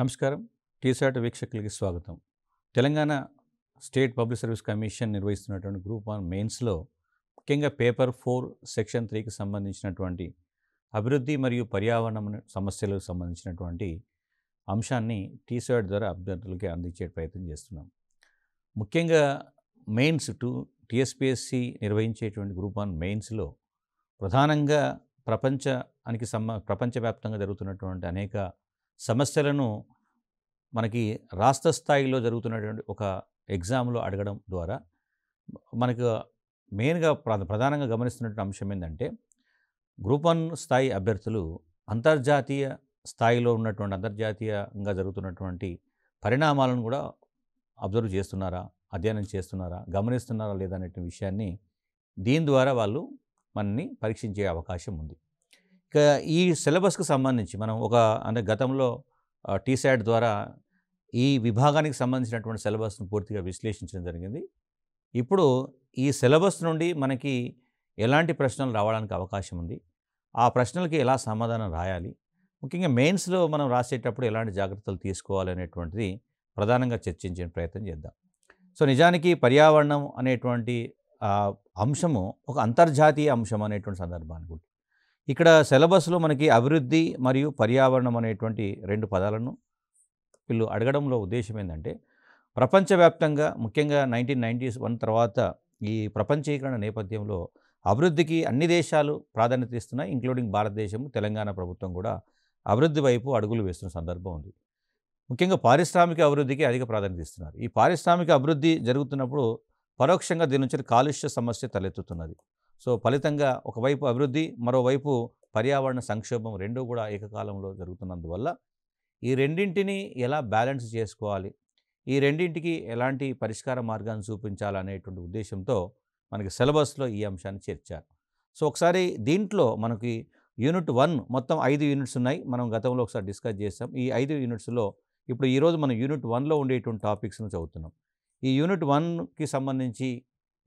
నమస్కారం టీసాట్ వీక్షకులకి స్వాగతం Telangana state public service commission నిర్వహిస్తున్నటువంటి గ్రూప్ వన్ మెయిన్స్లో ముఖ్యంగా పేపర్ ఫోర్ సెక్షన్ త్రీకి సంబంధించినటువంటి అభివృద్ధి మరియు పర్యావరణ సమస్యలకు సంబంధించినటువంటి అంశాన్ని టీసాట్ ద్వారా అభ్యర్థులకి అందించే ప్రయత్నం చేస్తున్నాం ముఖ్యంగా మెయిన్స్ టు టీఎస్పిఎస్సి నిర్వహించేటువంటి గ్రూప్ వన్ మెయిన్స్లో ప్రధానంగా ప్రపంచానికి సంబ ప్రపంచవ్యాప్తంగా జరుగుతున్నటువంటి అనేక సమస్యలను మనకి రాష్ట్ర స్థాయిలో జరుగుతున్నటువంటి ఒక ఎగ్జామ్లో అడగడం ద్వారా మనకు మెయిన్గా ప్రధానంగా గమనిస్తున్నటువంటి అంశం ఏంటంటే గ్రూప్ వన్ స్థాయి అభ్యర్థులు అంతర్జాతీయ స్థాయిలో ఉన్నటువంటి అంతర్జాతీయంగా జరుగుతున్నటువంటి పరిణామాలను కూడా అబ్జర్వ్ చేస్తున్నారా అధ్యయనం చేస్తున్నారా గమనిస్తున్నారా లేదనే విషయాన్ని దీని ద్వారా వాళ్ళు మనని పరీక్షించే అవకాశం ఉంది ఇక ఈ సిలబస్కి సంబంధించి మనం ఒక అంటే గతంలో టీసాట్ ద్వారా ఈ విభాగానికి సంబంధించినటువంటి సిలబస్ను పూర్తిగా విశ్లేషించడం జరిగింది ఇప్పుడు ఈ సిలబస్ నుండి మనకి ఎలాంటి ప్రశ్నలు రావడానికి అవకాశం ఉంది ఆ ప్రశ్నలకి ఎలా సమాధానం రాయాలి ముఖ్యంగా మెయిన్స్లో మనం రాసేటప్పుడు ఎలాంటి జాగ్రత్తలు తీసుకోవాలి అనేటువంటిది ప్రధానంగా చర్చించే ప్రయత్నం చేద్దాం సో నిజానికి పర్యావరణం అనేటువంటి అంశము ఒక అంతర్జాతీయ అంశం అనేటువంటి సందర్భాన్ని ఇక్కడ సిలబస్లో మనకి అభివృద్ధి మరియు పర్యావరణం అనేటువంటి రెండు పదాలను వీళ్ళు అడగడంలో ఉద్దేశం ఏంటంటే ప్రపంచవ్యాప్తంగా ముఖ్యంగా నైన్టీన్ నైంటీస్ వన్ తర్వాత ఈ ప్రపంచీకరణ నేపథ్యంలో అభివృద్ధికి అన్ని దేశాలు ప్రాధాన్యత ఇస్తున్నాయి ఇంక్లూడింగ్ భారతదేశం తెలంగాణ ప్రభుత్వం కూడా అభివృద్ధి వైపు అడుగులు వేస్తున్న సందర్భం ఉంది ముఖ్యంగా పారిశ్రామిక అభివృద్ధికి అధిక ప్రాధాన్యత ఇస్తున్నారు ఈ పారిశ్రామిక అభివృద్ధి జరుగుతున్నప్పుడు పరోక్షంగా దీని నుంచి కాలుష్య సమస్య తలెత్తుతున్నది సో ఫలితంగా ఒకవైపు అభివృద్ధి మరోవైపు పర్యావరణ సంక్షోభం రెండూ కూడా ఏకకాలంలో జరుగుతున్నందువల్ల ఈ రెండింటిని ఎలా బ్యాలెన్స్ చేసుకోవాలి ఈ రెండింటికి ఎలాంటి పరిష్కార మార్గాన్ని చూపించాలనేటువంటి ఉద్దేశంతో మనకి సిలబస్లో ఈ అంశాన్ని చేర్చారు సో ఒకసారి దీంట్లో మనకి యూనిట్ వన్ మొత్తం ఐదు యూనిట్స్ ఉన్నాయి మనం గతంలో ఒకసారి డిస్కస్ చేసాం ఈ ఐదు యూనిట్స్లో ఇప్పుడు ఈరోజు మనం యూనిట్ వన్లో ఉండేటువంటి టాపిక్స్ను చదువుతున్నాం ఈ యూనిట్ వన్కి సంబంధించి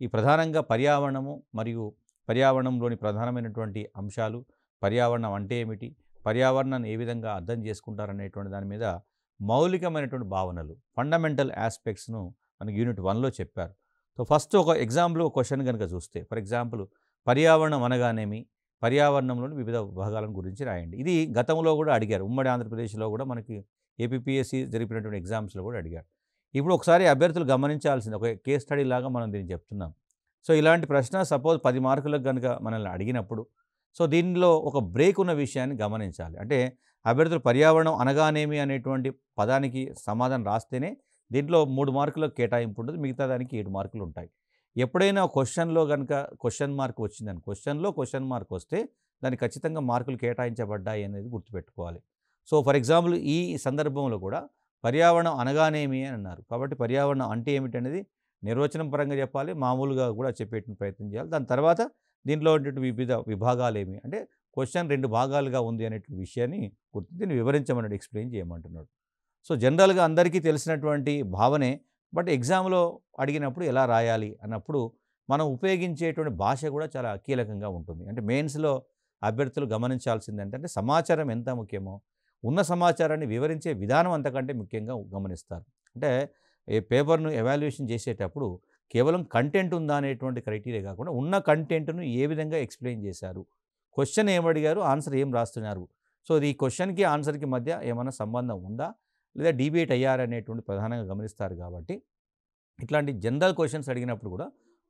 ఈ ప్రధానంగా పర్యావరణము మరియు పర్యావరణంలోని ప్రధానమైనటువంటి అంశాలు పర్యావరణం అంటే ఏమిటి పర్యావరణాన్ని ఏ విధంగా అర్థం చేసుకుంటారనేటువంటి దాని మీద మౌలికమైనటువంటి భావనలు ఫండమెంటల్ ఆస్పెక్ట్స్ను మనకి యూనిట్ వన్లో చెప్పారు సో ఫస్ట్ ఒక ఎగ్జాంపుల్ ఒక క్వశ్చన్ కనుక చూస్తే ఫర్ ఎగ్జాంపుల్ పర్యావరణం అనగానేమి పర్యావరణంలోని వివిధ విభాగాలను గురించి రాయండి ఇది గతంలో కూడా అడిగారు ఉమ్మడి ఆంధ్రప్రదేశ్లో కూడా మనకి ఏపీఎస్సీ జరిపినటువంటి ఎగ్జామ్స్లో కూడా అడిగారు ఇప్పుడు ఒకసారి అభ్యర్థులు గమనించాల్సింది ఒక కేస్ స్టడీ లాగా మనం దీన్ని చెప్తున్నాం సో ఇలాంటి ప్రశ్న సపోజ్ పది మార్కులకు కనుక మనల్ని అడిగినప్పుడు సో దీనిలో ఒక బ్రేక్ ఉన్న విషయాన్ని గమనించాలి అంటే అభ్యర్థులు పర్యావరణం అనగానేమి అనేటువంటి పదానికి సమాధానం రాస్తేనే దీంట్లో మూడు మార్కులకు కేటాయింపు ఉంటుంది మిగతా దానికి ఏడు మార్కులు ఉంటాయి ఎప్పుడైనా క్వశ్చన్లో కనుక క్వశ్చన్ మార్క్ వచ్చిందని క్వశ్చన్లో క్వశ్చన్ మార్క్ వస్తే దాన్ని ఖచ్చితంగా మార్కులు కేటాయించబడ్డాయి అనేది గుర్తుపెట్టుకోవాలి సో ఫర్ ఎగ్జాంపుల్ ఈ సందర్భంలో కూడా పర్యావరణం అనగానేమి అని అన్నారు కాబట్టి పర్యావరణం అంటే ఏమిటనేది నిర్వచనం పరంగా చెప్పాలి మామూలుగా కూడా చెప్పేటువంటి ప్రయత్నం చేయాలి దాని తర్వాత దీంట్లో ఉన్నటువంటి వివిధ విభాగాలు ఏమి అంటే క్వశ్చన్ రెండు భాగాలుగా ఉంది అనేటువంటి విషయాన్ని గుర్తు దీన్ని వివరించమన్నాడు ఎక్స్ప్లెయిన్ చేయమంటున్నాడు సో జనరల్గా అందరికీ తెలిసినటువంటి భావనే బట్ ఎగ్జామ్లో అడిగినప్పుడు ఎలా రాయాలి అన్నప్పుడు మనం ఉపయోగించేటువంటి భాష కూడా చాలా కీలకంగా ఉంటుంది అంటే మెయిన్స్లో అభ్యర్థులు గమనించాల్సింది ఏంటంటే సమాచారం ఎంత ముఖ్యమో ఉన్న సమాచారాన్ని వివరించే విధానం అంతకంటే ముఖ్యంగా గమనిస్తారు అంటే ఏ పేపర్ను ఎవాల్యుయేషన్ చేసేటప్పుడు కేవలం కంటెంట్ ఉందా అనేటువంటి క్రైటీరియా కాకుండా ఉన్న కంటెంట్ను ఏ విధంగా ఎక్స్ప్లెయిన్ చేశారు క్వశ్చన్ ఏమడిగారు ఆన్సర్ ఏం రాస్తున్నారు సో ఈ క్వశ్చన్కి ఆన్సర్కి మధ్య ఏమైనా సంబంధం ఉందా లేదా డిబేట్ అయ్యారనేటువంటి ప్రధానంగా గమనిస్తారు కాబట్టి ఇట్లాంటి జనరల్ క్వశ్చన్స్ అడిగినప్పుడు కూడా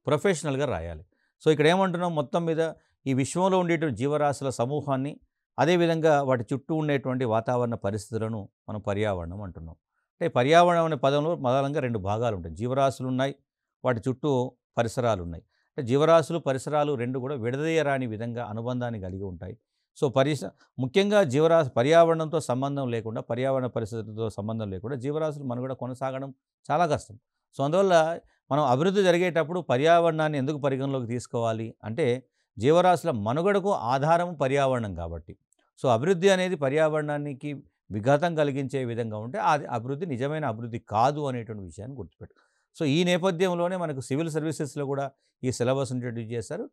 ప్రొఫెషనల్గా రాయాలి సో ఇక్కడ ఏమంటున్నాం మొత్తం మీద ఈ విశ్వంలో ఉండేటువంటి జీవరాశుల సమూహాన్ని అదేవిధంగా వాటి చుట్టూ ఉండేటువంటి వాతావరణ పరిస్థితులను మనం పర్యావరణం అంటున్నాం అంటే పర్యావరణం అనే పదంలో ప్రధానంగా రెండు భాగాలు ఉంటాయి జీవరాశులు ఉన్నాయి వాటి చుట్టూ పరిసరాలు ఉన్నాయి అంటే జీవరాశులు పరిసరాలు రెండు కూడా విడదీయరాని విధంగా అనుబంధాన్ని కలిగి ఉంటాయి సో పరిస ముఖ్యంగా జీవరాశి పర్యావరణంతో సంబంధం లేకుండా పర్యావరణ పరిస్థితులతో సంబంధం లేకుండా జీవరాశులు మనుగడ కొనసాగడం చాలా కష్టం సో అందువల్ల మనం అభివృద్ధి జరిగేటప్పుడు పర్యావరణాన్ని ఎందుకు పరిగణలోకి తీసుకోవాలి అంటే జీవరాశుల మనుగడకు ఆధారం పర్యావరణం కాబట్టి సో అభివృద్ధి అనేది పర్యావరణానికి విఘాతం కలిగించే విధంగా ఉంటే అది అభివృద్ధి నిజమైన అభివృద్ధి కాదు అనేటువంటి విషయాన్ని గుర్తుపెట్టు సో ఈ నేపథ్యంలోనే మనకు సివిల్ సర్వీసెస్లో కూడా ఈ సిలబస్ ఇంట్రడ్యూస్ చేశారు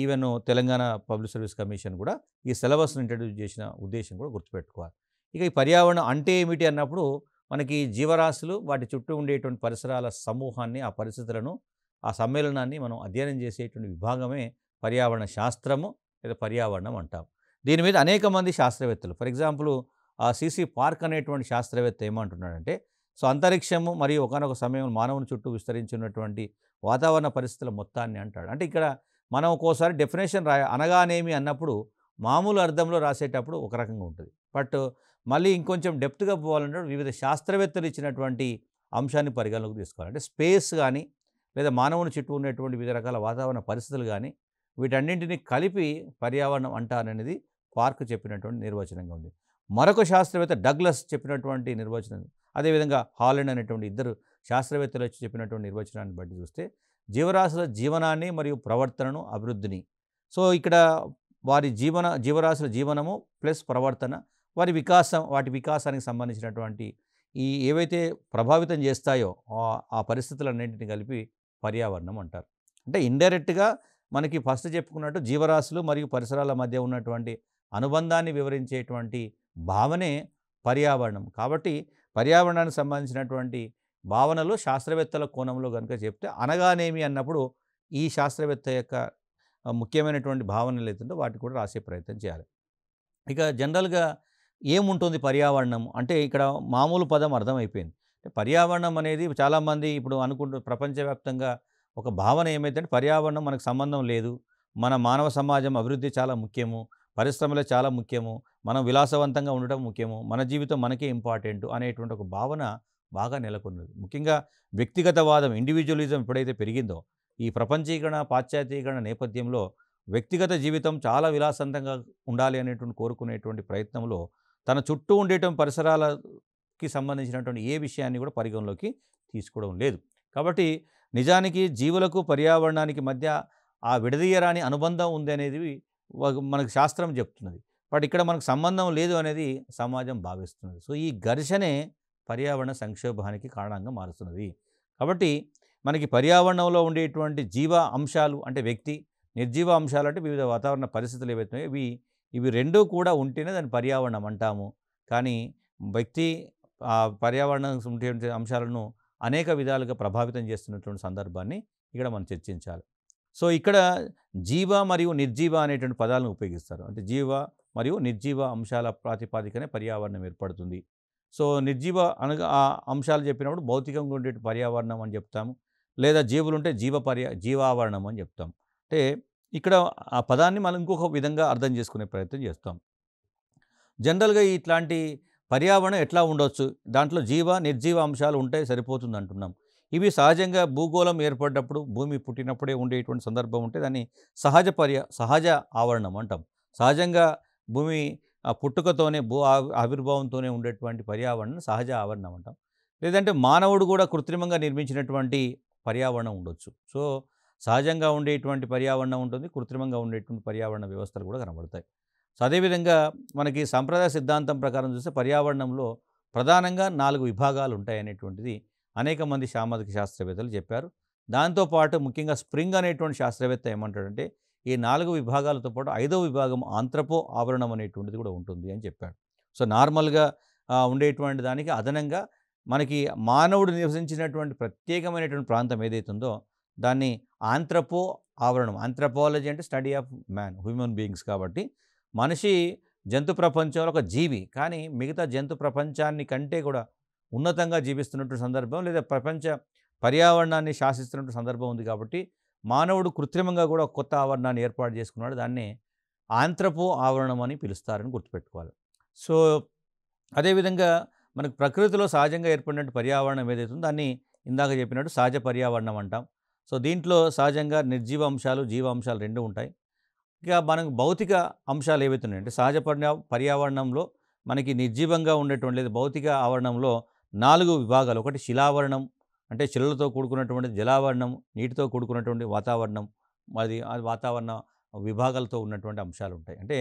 even Telangana public service commission కూడా ఈ సిలబస్ను ఇంట్రడ్యూస్ చేసిన ఉద్దేశం కూడా గుర్తుపెట్టుకోవాలి ఇక ఈ పర్యావరణం అంటే ఏమిటి అన్నప్పుడు మనకి జీవరాశులు వాటి చుట్టూ ఉండేటువంటి పరిసరాల సమూహాన్ని ఆ పరిస్థితులను ఆ సమ్మేళనాన్ని మనం అధ్యయనం చేసేటువంటి విభాగమే పర్యావరణ శాస్త్రము లేదా పర్యావరణం అంటాం దీని మీద అనేక మంది శాస్త్రవేత్తలు ఫర్ ఎగ్జాంపుల్ ఆ సీసీ పార్క్ అనేటువంటి శాస్త్రవేత్త ఏమంటున్నాడంటే సో అంతరిక్షము మరియు ఒకనొక సమయం మానవుని చుట్టూ విస్తరించినటువంటి వాతావరణ పరిస్థితుల మొత్తాన్ని అంటాడు అంటే ఇక్కడ మనం ఒక్కోసారి డెఫినేషన్ రా అనగానేమి అన్నప్పుడు మామూలు అర్థంలో రాసేటప్పుడు ఒక రకంగా ఉంటుంది బట్ మళ్ళీ ఇంకొంచెం డెప్త్గా పోవాలంటే వివిధ శాస్త్రవేత్తలు ఇచ్చినటువంటి అంశాన్ని పరిగణలోకి తీసుకోవాలంటే స్పేస్ కానీ లేదా మానవుని చుట్టూ ఉన్నటువంటి వివిధ రకాల వాతావరణ పరిస్థితులు కానీ వీటన్నింటినీ కలిపి పర్యావరణం అంటారనేది పార్క్ చెప్పినటువంటి నిర్వచనంగా ఉంది మరొక శాస్త్రవేత్త డగ్లస్ చెప్పినటువంటి నిర్వచనం అదేవిధంగా హాలెండ్ అనేటువంటి ఇద్దరు శాస్త్రవేత్తలు వచ్చి చెప్పినటువంటి నిర్వచనాన్ని బట్టి చూస్తే జీవరాశుల జీవనాన్ని మరియు ప్రవర్తనను అభివృద్ధిని సో ఇక్కడ వారి జీవన జీవరాశుల జీవనము ప్లస్ ప్రవర్తన వారి వికాసం వాటి వికాసానికి సంబంధించినటువంటి ఈ ఏవైతే ప్రభావితం చేస్తాయో ఆ పరిస్థితులన్నింటిని కలిపి పర్యావరణం అంటారు అంటే ఇండైరెక్ట్గా మనకి ఫస్ట్ చెప్పుకున్నట్టు జీవరాశులు మరియు పరిసరాల మధ్య ఉన్నటువంటి అనుబంధాన్ని వివరించేటువంటి భావనే పర్యావరణం కాబట్టి పర్యావరణానికి సంబంధించినటువంటి భావనలు శాస్త్రవేత్తల కోణంలో కనుక చెప్తే అనగానేమి అన్నప్పుడు ఈ శాస్త్రవేత్త యొక్క ముఖ్యమైనటువంటి భావనలు అయితుంటే వాటిని కూడా రాసే ప్రయత్నం చేయాలి ఇక జనరల్గా ఏముంటుంది పర్యావరణం అంటే ఇక్కడ మామూలు పదం అర్థమైపోయింది అంటే పర్యావరణం అనేది చాలామంది ఇప్పుడు అనుకుంటు ప్రపంచవ్యాప్తంగా ఒక భావన ఏమైతే పర్యావరణం మనకు సంబంధం లేదు మన మానవ సమాజం అభివృద్ధి చాలా ముఖ్యము పరిశ్రమలు చాలా ముఖ్యము మనం విలాసవంతంగా ఉండటం ముఖ్యము మన జీవితం మనకే ఇంపార్టెంట్ అనేటువంటి ఒక భావన బాగా నెలకొన్నది ముఖ్యంగా వ్యక్తిగతవాదం ఇండివిజువలిజం ఎప్పుడైతే పెరిగిందో ఈ ప్రపంచీకరణ పాశ్చాత్యీకరణ నేపథ్యంలో వ్యక్తిగత జీవితం చాలా విలాసవంతంగా ఉండాలి అనేటువంటి కోరుకునేటువంటి ప్రయత్నంలో తన చుట్టూ ఉండేటం పరిసరాలకి సంబంధించినటువంటి ఏ విషయాన్ని కూడా పరిగణలోకి తీసుకోవడం లేదు కాబట్టి నిజానికి జీవులకు పర్యావరణానికి మధ్య ఆ విడదీయరాని అనుబంధం ఉంది అనేది మనకు శాస్త్రం చెప్తున్నది బట్ ఇక్కడ మనకు సంబంధం లేదు అనేది సమాజం భావిస్తున్నది సో ఈ ఘర్షణే పర్యావరణ సంక్షోభానికి కారణంగా మారుస్తున్నది కాబట్టి మనకి పర్యావరణంలో ఉండేటువంటి జీవ అంశాలు అంటే వ్యక్తి నిర్జీవ అంశాలు అంటే వివిధ వాతావరణ పరిస్థితులు ఏవైతే ఇవి ఇవి రెండూ కూడా ఉంటేనే దాన్ని పర్యావరణం అంటాము కానీ వ్యక్తి పర్యావరణం ఉండేటువంటి అంశాలను అనేక విధాలుగా ప్రభావితం చేస్తున్నటువంటి సందర్భాన్ని ఇక్కడ మనం చర్చించాలి సో ఇక్కడ జీవ మరియు నిర్జీవ అనేటువంటి పదాలను ఉపయోగిస్తారు అంటే జీవ మరియు నిర్జీవ అంశాల ప్రాతిపాదికనే పర్యావరణం ఏర్పడుతుంది సో నిర్జీవ అనగా ఆ అంశాలు చెప్పినప్పుడు భౌతికంగా ఉండే పర్యావరణం అని చెప్తాము లేదా జీవులు ఉంటే జీవ పర్యా జీవావరణం అని చెప్తాం అంటే ఇక్కడ ఆ పదాన్ని మనం ఇంకొక విధంగా అర్థం చేసుకునే ప్రయత్నం చేస్తాం జనరల్గా ఇట్లాంటి పర్యావరణం ఎట్లా ఉండొచ్చు దాంట్లో జీవ నిర్జీవ అంశాలు ఉంటే సరిపోతుంది అంటున్నాం ఇవి సహజంగా భూగోళం ఏర్పడ్డప్పుడు భూమి పుట్టినప్పుడే ఉండేటువంటి సందర్భం ఉంటే దాన్ని సహజ పర్య సహజ ఆవరణం అంటాం సహజంగా భూమి పుట్టుకతోనే భూ ఆవిర్భావంతోనే ఉండేటువంటి పర్యావరణం సహజ ఆవరణం అంటాం లేదంటే మానవుడు కూడా కృత్రిమంగా నిర్మించినటువంటి పర్యావరణం ఉండొచ్చు సో సహజంగా ఉండేటువంటి పర్యావరణం ఉంటుంది కృత్రిమంగా ఉండేటువంటి పర్యావరణ వ్యవస్థలు కూడా కనబడతాయి సో అదేవిధంగా మనకి సంప్రదాయ సిద్ధాంతం ప్రకారం చూస్తే పర్యావరణంలో ప్రధానంగా నాలుగు విభాగాలు ఉంటాయనేటువంటిది అనేక మంది సామాజిక శాస్త్రవేత్తలు చెప్పారు దాంతోపాటు ముఖ్యంగా స్ప్రింగ్ అనేటువంటి శాస్త్రవేత్త ఏమంటాడంటే ఈ నాలుగు విభాగాలతో పాటు ఐదో విభాగం ఆంత్రపో ఆవరణం అనేటువంటిది కూడా ఉంటుంది అని చెప్పాడు సో నార్మల్గా ఉండేటువంటి దానికి అదనంగా మనకి మానవుడు నివసించినటువంటి ప్రత్యేకమైనటువంటి ప్రాంతం ఏదైతే ఉందో దాన్ని ఆంత్రపో ఆవరణం ఆంథ్రపాలజీ అంటే study of man human beings కాబట్టి మనిషి జంతు ప్రపంచంలో ఒక జీవి కానీ మిగతా జంతు ప్రపంచాన్ని కంటే కూడా ఉన్నతంగా జీవిస్తున్నటువంటి సందర్భం లేదా ప్రపంచ పర్యావరణాన్ని శాసిస్తున్నటువంటి సందర్భం ఉంది కాబట్టి మానవుడు కృత్రిమంగా కూడా కొత్త ఆవరణాన్ని ఏర్పాటు చేసుకున్నాడు దాన్ని ఆంత్రపు ఆవరణం అని పిలుస్తారని గుర్తుపెట్టుకోవాలి సో అదేవిధంగా మనకు ప్రకృతిలో సహజంగా ఏర్పడినట్టు పర్యావరణం ఏదైతుందో దాన్ని ఇందాక చెప్పినట్టు సహజ పర్యావరణం అంటాం సో దీంట్లో సహజంగా నిర్జీవ అంశాలు జీవ అంశాలు రెండు ఉంటాయి ఇక మనకు భౌతిక అంశాలు ఏవైతున్నాయి అంటే సహజ పర్యా పర్యావరణంలో మనకి నిర్జీవంగా ఉండేటువంటి లేదా భౌతిక ఆవరణంలో నాలుగు విభాగాలు ఒకటి శిలావరణం అంటే శిలలతో కూడుకున్నటువంటి జలావరణం నీటితో కూడుకున్నటువంటి వాతావరణం మరి వాతావరణ విభాగాలతో ఉన్నటువంటి అంశాలు ఉంటాయి అంటే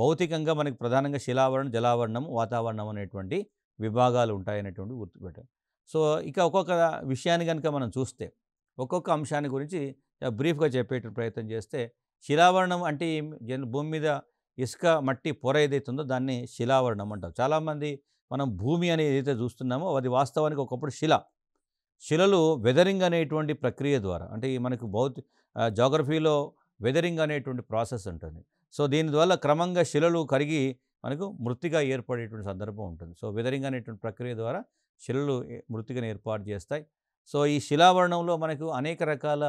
భౌతికంగా మనకి ప్రధానంగా శిలావరణం జలావరణం వాతావరణం అనేటువంటి విభాగాలు ఉంటాయనేటువంటి గుర్తుపెట్టారు సో ఇక ఒక్కొక్క విషయాన్ని కనుక మనం చూస్తే ఒక్కొక్క అంశాన్ని గురించి బ్రీఫ్గా చెప్పేట ప్రయత్నం చేస్తే శిలావరణం అంటే జన్ భూమి మీద ఇసుక మట్టి పొర ఏదైతుందో దాన్ని శిలావరణం అంటాం చాలామంది మనం భూమి అనేది ఏదైతే చూస్తున్నామో అది వాస్తవానికి ఒకప్పుడు శిల శిలలు వెదరింగ్ అనేటువంటి ప్రక్రియ ద్వారా అంటే మనకు భౌతి జాగ్రఫీలో వెదరింగ్ అనేటువంటి ప్రాసెస్ ఉంటుంది సో దీని ద్వారా క్రమంగా శిలలు కరిగి మనకు మృతిగా ఏర్పడేటువంటి సందర్భం ఉంటుంది సో వెదరింగ్ అనేటువంటి ప్రక్రియ ద్వారా శిలలు మృతిగా ఏర్పాటు చేస్తాయి సో ఈ శిలావరణంలో మనకు అనేక రకాల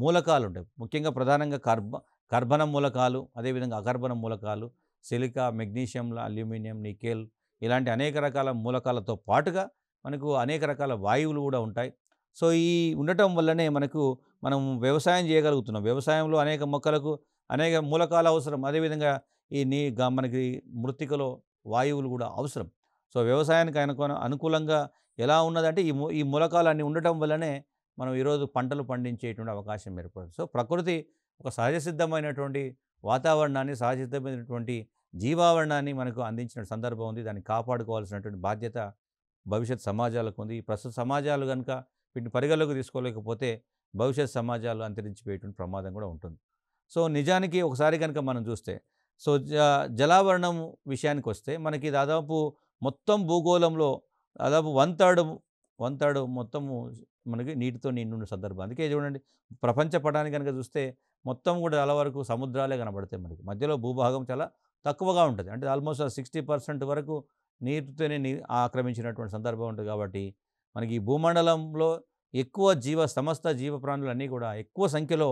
మూలకాలు ఉంటాయి ముఖ్యంగా ప్రధానంగా కర్బ కర్బన మూలకాలు అదేవిధంగా అకర్బన మూలకాలు సిలికా మెగ్నీషియం అల్యూమినియం నికెల్ ఇలాంటి అనేక రకాల మూలకాలతో పాటుగా మనకు అనేక రకాల వాయువులు కూడా ఉంటాయి సో ఈ ఉండటం వల్లనే మనకు మనం వ్యవసాయం చేయగలుగుతున్నాం వ్యవసాయంలో అనేక మొక్కలకు అనేక మూలకాలు అవసరం అదేవిధంగా ఈ నీ మనకి మృతికలో వాయువులు కూడా అవసరం సో వ్యవసాయానికి ఆయనకు అనుకూలంగా ఎలా ఉన్నదంటే ఈ ఈ మూలకాలన్నీ ఉండటం వల్లనే మనం ఈరోజు పంటలు పండించేటువంటి అవకాశం ఏర్పడుతుంది సో ప్రకృతి ఒక సహజ సిద్ధమైనటువంటి వాతావరణాన్ని సహజ సిద్ధమైనటువంటి జీవావరణాన్ని మనకు అందించిన సందర్భం ఉంది దాన్ని కాపాడుకోవాల్సినటువంటి బాధ్యత భవిష్యత్ సమాజాలకు ఉంది ప్రస్తుత సమాజాలు కనుక వీటిని పరిగణలోకి తీసుకోలేకపోతే భవిష్యత్ సమాజాలు అంతరించిపోయేటువంటి ప్రమాదం కూడా ఉంటుంది సో నిజానికి ఒకసారి కనుక మనం చూస్తే సో జలావరణం విషయానికి వస్తే మనకి దాదాపు మొత్తం భూగోళంలో దాదాపు వన్ థర్డ్ వన్ థర్డ్ మొత్తము మనకి నీటితో నిండున్న సందర్భం అందుకే చూడండి ప్రపంచ పటానికి కనుక చూస్తే మొత్తం కూడా చాలా వరకు సముద్రాలే కనబడతాయి మనకి మధ్యలో భూభాగం చాలా తక్కువగా ఉంటుంది అంటే ఆల్మోస్ట్ సిక్స్టీ పర్సెంట్ వరకు నీటితోనే ఆక్రమించినటువంటి సందర్భం ఉంటుంది కాబట్టి మనకి ఈ భూమండలంలో ఎక్కువ జీవ సమస్త జీవ ప్రాణులన్నీ కూడా ఎక్కువ సంఖ్యలో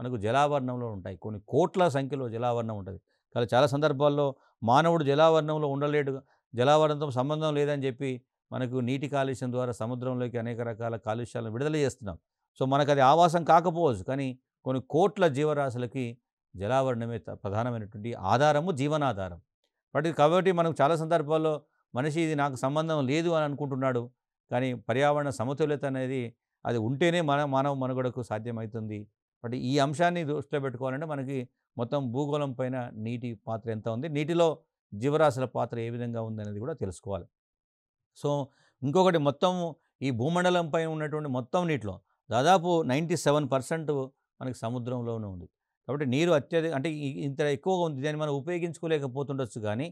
మనకు జలావరణంలో ఉంటాయి కొన్ని కోట్ల సంఖ్యలో జలావరణం ఉంటుంది కానీ చాలా సందర్భాల్లో మానవుడు జలావరణంలో ఉండలేడు జలావరణంతో సంబంధం లేదని చెప్పి మనకు నీటి కాలుష్యం ద్వారా సముద్రంలోకి అనేక రకాల కాలుష్యాలను విడుదల చేస్తున్నాం సో మనకు అది ఆవాసం కాకపోవచ్చు కానీ కొన్ని కోట్ల జీవరాశులకి జలావరణమే ప్రధానమైనటువంటి ఆధారము జీవనాధారం బట్ కాబట్టి మనకు చాలా సందర్భాల్లో మనిషి ఇది నాకు సంబంధం లేదు అని అనుకుంటున్నాడు కానీ పర్యావరణ సమతుల్యత అనేది అది ఉంటేనే మన మానవ మనుగడకు సాధ్యమవుతుంది బట్ ఈ అంశాన్ని దృష్టిలో పెట్టుకోవాలంటే మనకి మొత్తం భూగోళం పైన నీటి పాత్ర ఎంత ఉంది నీటిలో జీవరాశుల పాత్ర ఏ విధంగా ఉందనేది కూడా తెలుసుకోవాలి సో ఇంకొకటి మొత్తం ఈ భూమండలం పైన ఉన్నటువంటి మొత్తం నీటిలో దాదాపు నైంటీ సెవెన్ పర్సెంట్ మనకి సముద్రంలోనే ఉంది కాబట్టి నీరు అత్యధిక అంటే ఇంత ఎక్కువగా ఉంది దాన్ని మనం ఉపయోగించుకోలేకపోతుండొచ్చు కానీ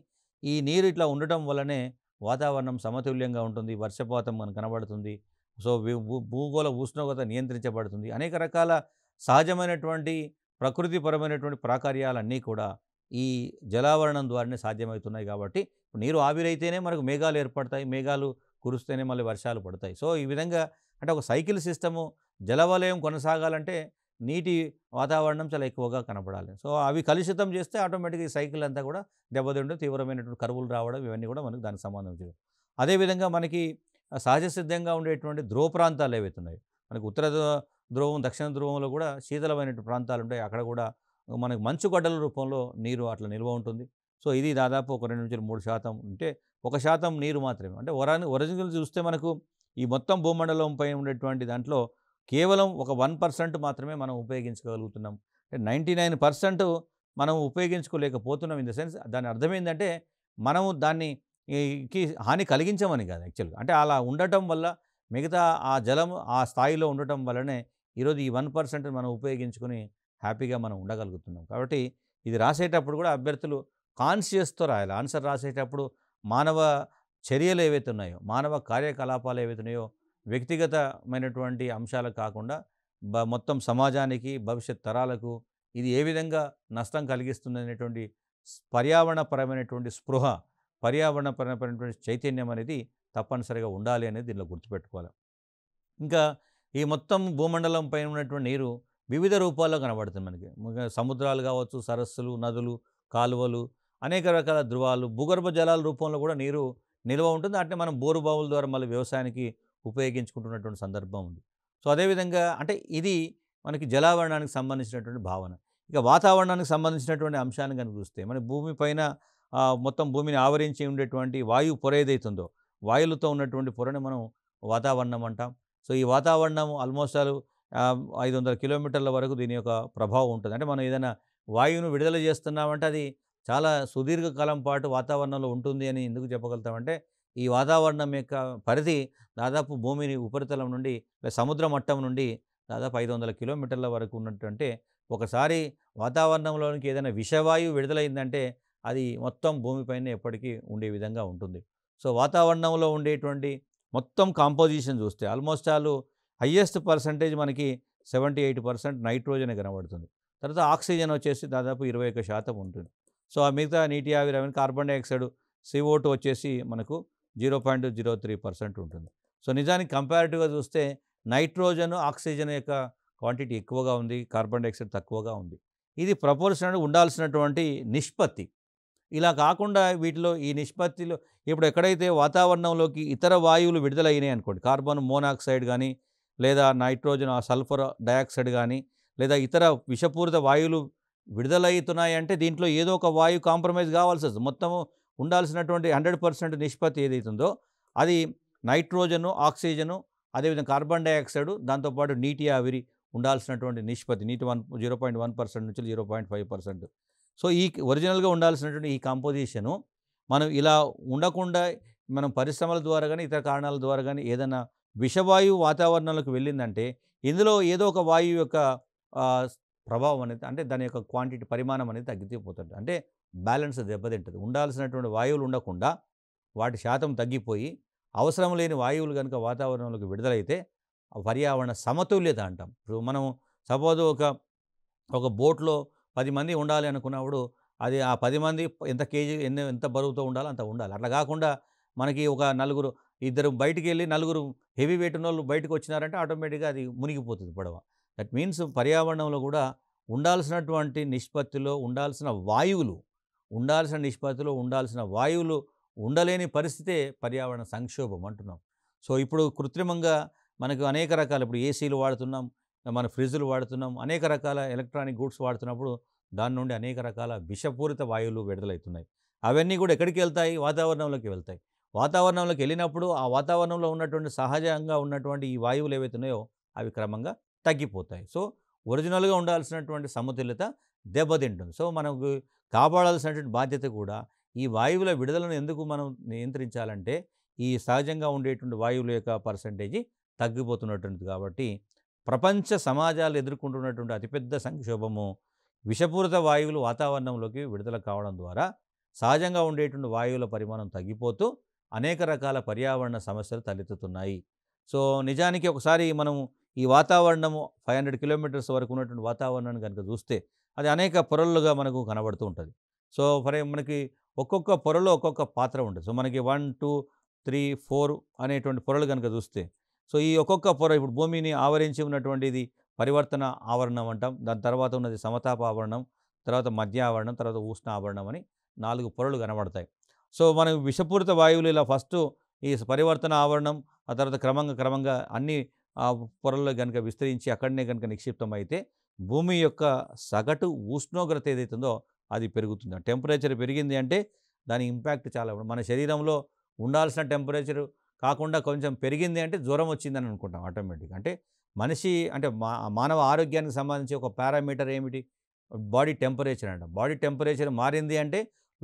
ఈ నీరు ఇట్లా ఉండటం వల్లనే వాతావరణం సమతుల్యంగా ఉంటుంది వర్షపాతం మనకు కనబడుతుంది సో భూగోళ ఉష్ణోగ్రత నియంత్రించబడుతుంది అనేక రకాల సహజమైనటువంటి ప్రకృతిపరమైనటువంటి ప్రాకార్యాలన్నీ కూడా ఈ జలావరణం ద్వారానే సాధ్యమవుతున్నాయి కాబట్టి నీరు ఆవిరైతేనే మనకు మేఘాలు ఏర్పడతాయి మేఘాలు కురుస్తేనే మళ్ళీ వర్షాలు పడతాయి సో ఈ విధంగా అంటే ఒక సైకిల్ సిస్టము జలవలయం కొనసాగాలంటే నీటి వాతావరణం చాలా ఎక్కువగా కనబడాలి సో అవి కలుషితం చేస్తే ఆటోమేటిక్గా ఈ సైకిల్ అంతా కూడా దెబ్బతిండడం తీవ్రమైనటువంటి కరువులు రావడం ఇవన్నీ కూడా మనకు దానికి సంబంధించడం అదేవిధంగా మనకి సహజ సిద్ధంగా ఉండేటువంటి ధ్రువ ప్రాంతాలు ఏవైతున్నాయి మనకు ఉత్తర ధ్రువం దక్షిణ ధ్రువంలో కూడా శీతలమైనటువంటి ప్రాంతాలు ఉంటాయి అక్కడ కూడా మనకు మంచు గడ్డల రూపంలో నీరు అట్లా నిల్వ ఉంటుంది సో ఇది దాదాపు ఒక రెండు నుంచి మూడు శాతం ఉంటే ఒక శాతం నీరు మాత్రమే అంటే ఒరాని ఒరిజినల్ చూస్తే మనకు ఈ మొత్తం భూమండలంపై ఉండేటువంటి దాంట్లో కేవలం ఒక వన్ పర్సెంట్ మాత్రమే మనం ఉపయోగించుకోగలుగుతున్నాం అంటే నైంటీ నైన్ పర్సెంట్ మనం ఉపయోగించుకోలేకపోతున్నాం ఇన్ ద సెన్స్ దాని అర్థమైందంటే మనము దాన్ని హాని కలిగించమని కాదు యాక్చువల్గా అంటే అలా ఉండటం వల్ల మిగతా ఆ జలం ఆ స్థాయిలో ఉండటం వల్లనే ఈరోజు ఈ వన్ పర్సెంట్ మనం ఉపయోగించుకుని హ్యాపీగా మనం ఉండగలుగుతున్నాం కాబట్టి ఇది రాసేటప్పుడు కూడా అభ్యర్థులు కాన్షియస్తో రాయాలి ఆన్సర్ రాసేటప్పుడు మానవ చర్యలు ఏవైతే ఉన్నాయో మానవ కార్యకలాపాలు ఏవైతే ఉన్నాయో వ్యక్తిగతమైనటువంటి అంశాలు కాకుండా బ మొత్తం సమాజానికి భవిష్యత్ తరాలకు ఇది ఏ విధంగా నష్టం కలిగిస్తుంది అనేటువంటి పర్యావరణపరమైనటువంటి స్పృహ పర్యావరణపరమైనటువంటి చైతన్యం అనేది తప్పనిసరిగా ఉండాలి అనేది దీనిలో గుర్తుపెట్టుకోవాలి ఇంకా ఈ మొత్తం భూమండలం పైన ఉన్నటువంటి నీరు వివిధ రూపాల్లో కనబడుతుంది మనకి సముద్రాలు కావచ్చు సరస్సులు నదులు కాలువలు అనేక రకాల ధృవాలు భూగర్భ జలాల రూపంలో కూడా నీరు నిల్వ ఉంటుంది అంటే మనం బోరు బావుల ద్వారా మళ్ళీ వ్యవసాయానికి ఉపయోగించుకుంటున్నటువంటి సందర్భం ఉంది సో అదేవిధంగా అంటే ఇది మనకి జలావరణానికి సంబంధించినటువంటి భావన ఇక వాతావరణానికి సంబంధించినటువంటి అంశాన్ని కనుక చూస్తే మన పైన మొత్తం భూమిని ఆవరించి ఉండేటువంటి వాయువు పొర ఏదైతుందో వాయులతో ఉన్నటువంటి పొరని మనం వాతావరణం అంటాం సో ఈ వాతావరణం ఆల్మోస్ట్ ఆల్ ఐదు వందల కిలోమీటర్ల వరకు దీని యొక్క ప్రభావం ఉంటుంది అంటే మనం ఏదైనా వాయువును విడుదల చేస్తున్నామంటే అది చాలా సుదీర్ఘకాలం పాటు వాతావరణంలో ఉంటుంది అని ఎందుకు చెప్పగలుగుతామంటే ఈ వాతావరణం యొక్క పరిధి దాదాపు భూమిని ఉపరితలం నుండి సముద్ర మట్టం నుండి దాదాపు ఐదు వందల కిలోమీటర్ల వరకు ఉన్నట్టు ఒకసారి వాతావరణంలోనికి ఏదైనా విషవాయువు విడుదలైందంటే అది మొత్తం భూమిపైన ఎప్పటికీ ఉండే విధంగా ఉంటుంది సో వాతావరణంలో ఉండేటువంటి మొత్తం కాంపోజిషన్ చూస్తే ఆల్మోస్ట్ ఆల్ హయ్యెస్ట్ పర్సంటేజ్ మనకి సెవెంటీ ఎయిట్ పర్సెంట్ నైట్రోజన్ కనబడుతుంది తర్వాత ఆక్సిజన్ వచ్చేసి దాదాపు ఇరవై శాతం ఉంటుంది సో ఆ మిగతా నీటి ఆవిరి కార్బన్ డైఆక్సైడ్ సిఓ వచ్చేసి మనకు zero point zero three percent ఉంటుంది సో నిజానికి కంపారిటివ్గా చూస్తే నైట్రోజన్ ఆక్సిజన్ యొక్క క్వాంటిటీ ఎక్కువగా ఉంది కార్బన్ డైఆక్సైడ్ తక్కువగా ఉంది ఇది ప్రపోర్షనల్ ఉండాల్సినటువంటి నిష్పత్తి ఇలా కాకుండా వీటిలో ఈ నిష్పత్తిలో ఇప్పుడు ఎక్కడైతే వాతావరణంలోకి ఇతర వాయువులు విడుదలైనాయి అనుకోండి కార్బన్ మోనాక్సైడ్ కానీ లేదా నైట్రోజన్ సల్ఫర్ డయాక్సైడ్ కానీ లేదా ఇతర విషపూరిత వాయువులు విడుదలవుతున్నాయి అంటే దీంట్లో ఏదో ఒక వాయువు కాంప్రమైజ్ కావాల్సి వస్తుంది మొత్తము ఉండాల్సినటువంటి హండ్రెడ్ పర్సెంట్ నిష్పత్తి ఏదైతుందో అది నైట్రోజను ఆక్సిజను అదేవిధంగా కార్బన్ డైఆక్సైడ్ దాంతోపాటు నీటి ఆవిరి ఉండాల్సినటువంటి నిష్పత్తి నీటి one zero point one percent నుంచి zero point five percent so ఈ ఒరిజినల్గా ఉండాల్సినటువంటి ఈ కాంపోజిషను మనం ఇలా ఉండకుండా మనం పరిశ్రమల ద్వారా కానీ ఇతర కారణాల ద్వారా కానీ ఏదైనా విషవాయువు వాతావరణంలోకి వెళ్ళిందంటే ఇందులో ఏదో ఒక వాయువు యొక్క ప్రభావం అనేది అంటే దాని యొక్క క్వాంటిటీ పరిమాణం అనేది తగ్గితే పోతుంది అంటే బ్యాలెన్స్ దెబ్బతింటుంది ఉండాల్సినటువంటి వాయువులు ఉండకుండా వాటి శాతం తగ్గిపోయి అవసరం లేని వాయువులు కనుక వాతావరణంలోకి విడుదలైతే పర్యావరణ సమతుల్యత అంటాం ఇప్పుడు మనం సపోజ్ ఒక ఒక బోట్లో పది మంది ఉండాలి అనుకున్నప్పుడు అది ఆ పది మంది ఎంత కేజీ ఎన్ని ఎంత బరువుతో ఉండాలో అంత ఉండాలి అట్లా కాకుండా మనకి ఒక నలుగురు ఇద్దరు బయటికి వెళ్ళి నలుగురు హెవీ వెయిట్ ఉన్న వాళ్ళు బయటకు వచ్చినారంటే ఆటోమేటిక్గా అది మునిగిపోతుంది పడవ దట్ మీన్స్ పర్యావరణంలో కూడా ఉండాల్సినటువంటి నిష్పత్తిలో ఉండాల్సిన వాయువులు ఉండాల్సిన నిష్పత్తిలో ఉండాల్సిన వాయువులు ఉండలేని పరిస్థితే పర్యావరణ సంక్షోభం అంటున్నాం సో ఇప్పుడు కృత్రిమంగా మనకు అనేక రకాల ఇప్పుడు ఏసీలు వాడుతున్నాం మన ఫ్రిడ్జ్లు వాడుతున్నాం అనేక రకాల ఎలక్ట్రానిక్ గూడ్స్ వాడుతున్నప్పుడు దాని నుండి అనేక రకాల విషపూరిత వాయువులు విడుదలవుతున్నాయి అవన్నీ కూడా ఎక్కడికి వెళ్తాయి వాతావరణంలోకి వెళ్తాయి వాతావరణంలోకి వెళ్ళినప్పుడు ఆ వాతావరణంలో ఉన్నటువంటి సహజంగా ఉన్నటువంటి ఈ వాయువులు ఏవైతున్నాయో అవి క్రమంగా తగ్గిపోతాయి సో ఒరిజినల్గా ఉండాల్సినటువంటి సమతుల్యత దెబ్బతింటుంది సో మనకు కాపాడాల్సినటువంటి బాధ్యత కూడా ఈ వాయువుల విడుదలను ఎందుకు మనం నియంత్రించాలంటే ఈ సహజంగా ఉండేటువంటి వాయువుల యొక్క పర్సంటేజీ తగ్గిపోతున్నటువంటిది కాబట్టి ప్రపంచ సమాజాలు ఎదుర్కొంటున్నటువంటి అతిపెద్ద సంక్షోభము విషపూరిత వాయువులు వాతావరణంలోకి విడుదల కావడం ద్వారా సహజంగా ఉండేటువంటి వాయువుల పరిమాణం తగ్గిపోతూ అనేక రకాల పర్యావరణ సమస్యలు తలెత్తుతున్నాయి సో నిజానికి ఒకసారి మనం ఈ వాతావరణము ఫైవ్ హండ్రెడ్ కిలోమీటర్స్ వరకు ఉన్నటువంటి వాతావరణాన్ని కనుక చూస్తే అది అనేక పొరలుగా మనకు కనబడుతూ ఉంటుంది సో ఫర్ మనకి ఒక్కొక్క పొరలో ఒక్కొక్క పాత్ర ఉంటుంది సో మనకి వన్ టూ త్రీ ఫోర్ అనేటువంటి పొరలు కనుక చూస్తే సో ఈ ఒక్కొక్క పొర ఇప్పుడు భూమిని ఆవరించి ఉన్నటువంటిది పరివర్తన ఆవరణం అంటాం దాని తర్వాత ఉన్నది సమతాప ఆవరణం తర్వాత మధ్య ఆవరణం తర్వాత ఉష్ణ ఆవరణం అని నాలుగు పొరలు కనబడతాయి సో మనం విషపూరిత వాయువులు ఇలా ఫస్ట్ ఈ పరివర్తన ఆవరణం ఆ తర్వాత క్రమంగా క్రమంగా అన్ని పొరల్లో కనుక విస్తరించి అక్కడనే కనుక నిక్షిప్తం అయితే భూమి యొక్క సగటు ఉష్ణోగ్రత ఏదైతుందో అది పెరుగుతుంది టెంపరేచర్ పెరిగింది అంటే దాని ఇంపాక్ట్ చాలా మన శరీరంలో ఉండాల్సిన టెంపరేచర్ కాకుండా కొంచెం పెరిగింది అంటే జ్వరం వచ్చిందని అనుకుంటాం ఆటోమేటిక్ అంటే మనిషి అంటే మానవ ఆరోగ్యానికి సంబంధించి ఒక పారామీటర్ ఏమిటి బాడీ టెంపరేచర్ అంట బాడీ టెంపరేచర్ మారింది అంటే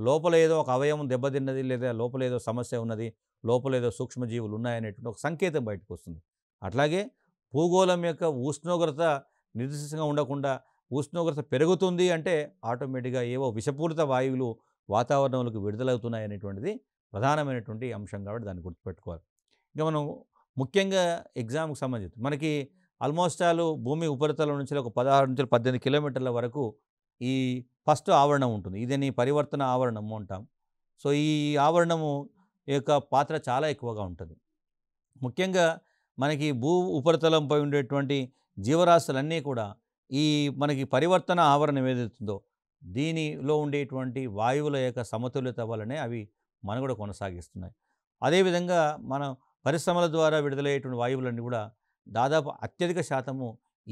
లోపల ఏదో ఒక అవయవం దెబ్బతిన్నది లేదా లోపల ఏదో సమస్య ఉన్నది లోపల ఏదో సూక్ష్మజీవులు ఉన్నాయనేటువంటి ఒక సంకేతం బయటకు వస్తుంది అట్లాగే భూగోళం యొక్క ఉష్ణోగ్రత నిర్దిష్టంగా ఉండకుండా ఉష్ణోగ్రత పెరుగుతుంది అంటే ఆటోమేటిక్గా ఏవో విషపూరిత వాయువులు వాతావరణంలోకి విడుదలవుతున్నాయి అనేటువంటిది ప్రధానమైనటువంటి అంశం కాబట్టి దాన్ని గుర్తుపెట్టుకోవాలి ఇంకా మనం ముఖ్యంగా ఎగ్జామ్కి సంబంధించి మనకి ఆల్మోస్ట్ ఆల్ భూమి ఉపరితలం నుంచి ఒక పదహారు నుంచి పద్దెనిమిది కిలోమీటర్ల వరకు ఈ ఫస్ట్ ఆవరణం ఉంటుంది ఇదని పరివర్తన ఆవరణము అంటాం సో ఈ ఆవరణము యొక్క పాత్ర చాలా ఎక్కువగా ఉంటుంది ముఖ్యంగా మనకి భూ ఉపరితలంపై ఉండేటువంటి జీవరాశులన్నీ కూడా ఈ మనకి పరివర్తన ఆవరణం ఏదైతుందో దీనిలో ఉండేటువంటి వాయువుల యొక్క సమతుల్యత వలనే అవి మనుగడ కొనసాగిస్తున్నాయి అదేవిధంగా మన పరిశ్రమల ద్వారా విడుదలయ్యేటువంటి వాయువులన్నీ కూడా దాదాపు అత్యధిక శాతము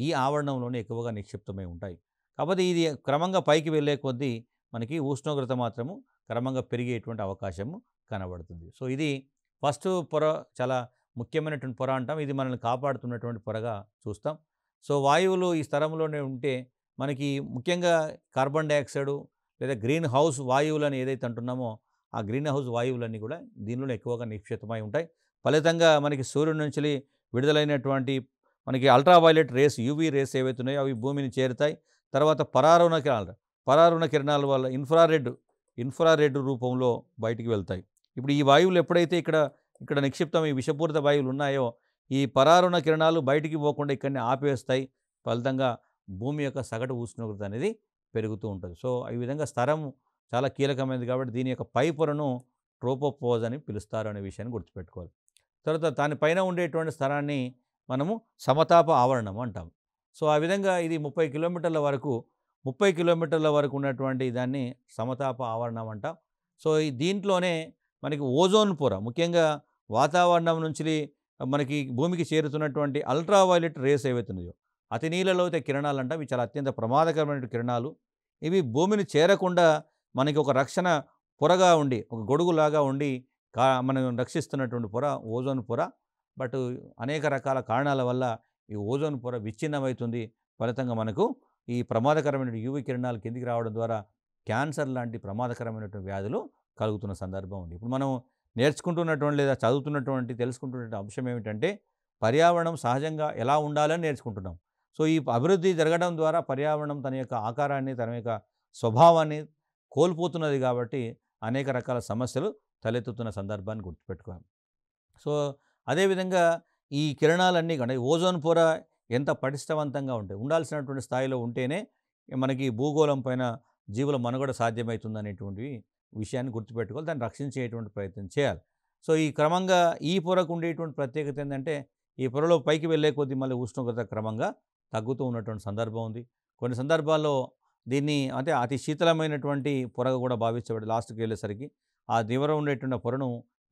ఈ ఆవరణంలోనే ఎక్కువగా నిక్షిప్తమై ఉంటాయి కాబట్టి ఇది క్రమంగా పైకి వెళ్ళే కొద్దీ మనకి ఉష్ణోగ్రత మాత్రము క్రమంగా పెరిగేటువంటి అవకాశము కనబడుతుంది సో ఇది ఫస్ట్ పొర చాలా ముఖ్యమైనటువంటి పొర అంటాం ఇది మనల్ని కాపాడుతున్నటువంటి పొరగా చూస్తాం సో వాయువులు ఈ స్థలంలోనే ఉంటే మనకి ముఖ్యంగా కార్బన్ డైఆక్సైడ్ లేదా గ్రీన్ హౌస్ వాయువులని ఏదైతే అంటున్నామో ఆ గ్రీన్ హౌస్ వాయువులన్నీ కూడా దీనిలో ఎక్కువగా నిక్షితమై ఉంటాయి ఫలితంగా మనకి సూర్యుడి నుంచి విడుదలైనటువంటి మనకి అల్ట్రావైలెట్ రేస్ యూవీ రేస్ ఏవైతున్నాయో అవి భూమిని చేరుతాయి తర్వాత పరారుణ కిరణాలు పరారుణ కిరణాల వల్ల ఇన్ఫ్రారెడ్ ఇన్ఫ్రారెడ్ రూపంలో బయటికి వెళ్తాయి ఇప్పుడు ఈ వాయువులు ఎప్పుడైతే ఇక్కడ ఇక్కడ నిక్షిప్తం ఈ విషపూరిత వాయువులు ఉన్నాయో ఈ పరారుణ కిరణాలు బయటికి పోకుండా ఇక్కడనే ఆపేస్తాయి ఫలితంగా భూమి యొక్క సగటు ఉష్ణోగ్రత అనేది పెరుగుతూ ఉంటుంది సో ఈ విధంగా స్థరం చాలా కీలకమైనది కాబట్టి దీని యొక్క పై పొరను ట్రోపోపోజ్ అని పిలుస్తారు అనే విషయాన్ని గుర్తుపెట్టుకోవాలి తర్వాత దానిపైన ఉండేటువంటి స్థలాన్ని మనము సమతాప ఆవరణం అంటాం సో ఆ విధంగా ఇది ముప్పై కిలోమీటర్ల వరకు ముప్పై కిలోమీటర్ల వరకు ఉన్నటువంటి దాన్ని సమతాప ఆవరణం అంటాం సో ఈ దీంట్లోనే మనకి ఓజోన్ పొర ముఖ్యంగా వాతావరణం నుంచి మనకి భూమికి చేరుతున్నటువంటి అల్ట్రావైలెట్ రేస్ ఏవైతున్నాయో అతి నీళ్ళలో అయితే కిరణాలు అంటే అవి చాలా అత్యంత ప్రమాదకరమైన కిరణాలు ఇవి భూమిని చేరకుండా మనకి ఒక రక్షణ పొరగా ఉండి ఒక గొడుగులాగా ఉండి కా మనం రక్షిస్తున్నటువంటి పొర ఓజోన్ పొర బట్ అనేక రకాల కారణాల వల్ల ఈ ఓజోన్ పొర విచ్ఛిన్నమవుతుంది ఫలితంగా మనకు ఈ ప్రమాదకరమైన యువి కిరణాలు కిందికి రావడం ద్వారా క్యాన్సర్ లాంటి ప్రమాదకరమైనటువంటి వ్యాధులు కలుగుతున్న సందర్భం ఉంది ఇప్పుడు మనం నేర్చుకుంటున్నటువంటి లేదా చదువుతున్నటువంటి తెలుసుకుంటున్నటువంటి అంశం ఏమిటంటే పర్యావరణం సహజంగా ఎలా ఉండాలని నేర్చుకుంటున్నాం సో ఈ అభివృద్ధి జరగడం ద్వారా పర్యావరణం తన యొక్క ఆకారాన్ని తన యొక్క స్వభావాన్ని కోల్పోతున్నది కాబట్టి అనేక రకాల సమస్యలు తలెత్తుతున్న సందర్భాన్ని గుర్తుపెట్టుకోవాలి సో అదేవిధంగా ఈ కిరణాలన్నీ కూడా ఓజోన్ పొర ఎంత పటిష్టవంతంగా ఉంటాయి ఉండాల్సినటువంటి స్థాయిలో ఉంటేనే మనకి భూగోళం పైన జీవుల మనుగడ సాధ్యమవుతుంది అనేటువంటివి విషయాన్ని గుర్తుపెట్టుకోవాలి దాన్ని రక్షించేటువంటి ప్రయత్నం చేయాలి సో ఈ క్రమంగా ఈ పొరకు ఉండేటువంటి ప్రత్యేకత ఏంటంటే ఈ పొరలో పైకి వెళ్ళే కొద్దీ మళ్ళీ ఉష్ణోగ్రత క్రమంగా తగ్గుతూ ఉన్నటువంటి సందర్భం ఉంది కొన్ని సందర్భాల్లో దీన్ని అంటే అతి శీతలమైనటువంటి పొర కూడా భావించబడి లాస్ట్కి వెళ్ళేసరికి ఆ దీవరం ఉండేటువంటి పొరను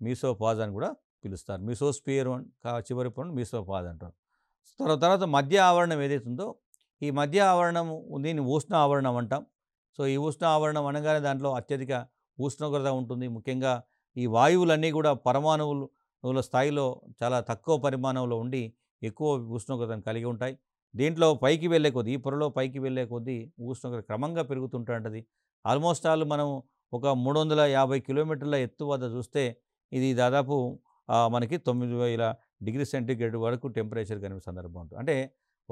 మీసోపాజ్ అని కూడా పిలుస్తారు మీసోస్పియర్ చివరి పొరను మీసోపాజ్ అంటారు తర్వాత మధ్య ఆవరణం ఏదైతుందో ఈ మధ్య ఆవరణం దీన్ని ఉష్ణ ఆవరణం అంటాం సో ఈ ఉష్ణ ఆవరణం అనగానే దాంట్లో అత్యధిక ఉష్ణోగ్రత ఉంటుంది ముఖ్యంగా ఈ వాయువులన్నీ కూడా పరమాణువుల స్థాయిలో చాలా తక్కువ పరిమాణంలో ఉండి ఎక్కువ ఉష్ణోగ్రతను కలిగి ఉంటాయి దీంట్లో పైకి వెళ్ళే కొద్దీ ఈ పొరలో పైకి వెళ్ళే కొద్దీ ఉష్ణోగ్రత క్రమంగా పెరుగుతుంటుంటుంది ఆల్మోస్ట్ ఆల్ మనం ఒక మూడు వందల యాభై కిలోమీటర్ల ఎత్తు వద్ద చూస్తే ఇది దాదాపు మనకి తొమ్మిది వేల డిగ్రీ సెంటీగ్రేడ్ వరకు టెంపరేచర్ కనిపించే సందర్భం ఉంటుంది అంటే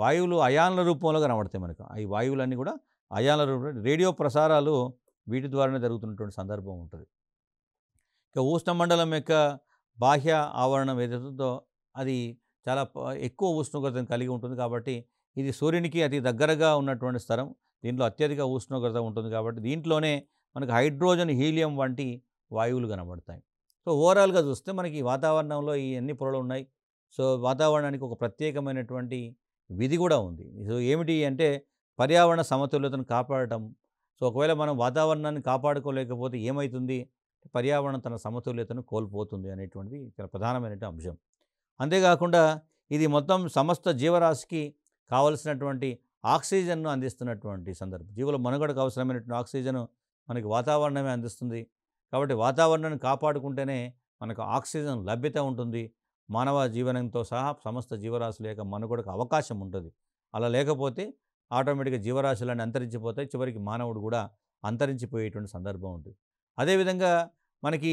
వాయువులు అయాన్ల రూపంలో కనబడతాయి మనకు ఈ వాయువులన్నీ కూడా అయాన్ల రూపంలో రేడియో ప్రసారాలు వీటి ద్వారానే జరుగుతున్నటువంటి సందర్భం ఉంటుంది ఇక ఉష్ణ మండలం యొక్క బాహ్య ఆవరణం ఏదైతుందో అది చాలా ఎక్కువ ఉష్ణోగ్రతను కలిగి ఉంటుంది కాబట్టి ఇది సూర్యునికి అతి దగ్గరగా ఉన్నటువంటి స్థలం దీంట్లో అత్యధిక ఉష్ణోగ్రత ఉంటుంది కాబట్టి దీంట్లోనే మనకు హైడ్రోజన్ హీలియం వంటి వాయువులు కనబడతాయి సో ఓవరాల్గా చూస్తే మనకి వాతావరణంలో ఈ అన్ని పొరలు ఉన్నాయి సో వాతావరణానికి ఒక ప్రత్యేకమైనటువంటి విధి కూడా ఉంది సో ఏమిటి అంటే పర్యావరణ సమతుల్యతను కాపాడటం సో ఒకవేళ మనం వాతావరణాన్ని కాపాడుకోలేకపోతే ఏమవుతుంది పర్యావరణం తన సమతుల్యతను కోల్పోతుంది అనేటువంటిది ఇక్కడ ప్రధానమైన అంశం అంతేకాకుండా ఇది మొత్తం సమస్త జీవరాశికి కావలసినటువంటి ఆక్సిజన్ను అందిస్తున్నటువంటి సందర్భం జీవుల మనుగడకు అవసరమైనటువంటి ఆక్సిజన్ మనకి వాతావరణమే అందిస్తుంది కాబట్టి వాతావరణాన్ని కాపాడుకుంటేనే మనకు ఆక్సిజన్ లభ్యత ఉంటుంది మానవ జీవనంతో సహా సమస్త జీవరాశుల యొక్క మనుగడకు అవకాశం ఉంటుంది అలా లేకపోతే ఆటోమేటిక్గా జీవరాశులన్నీ అంతరించిపోతాయి చివరికి మానవుడు కూడా అంతరించిపోయేటువంటి సందర్భం ఉంటుంది అదేవిధంగా మనకి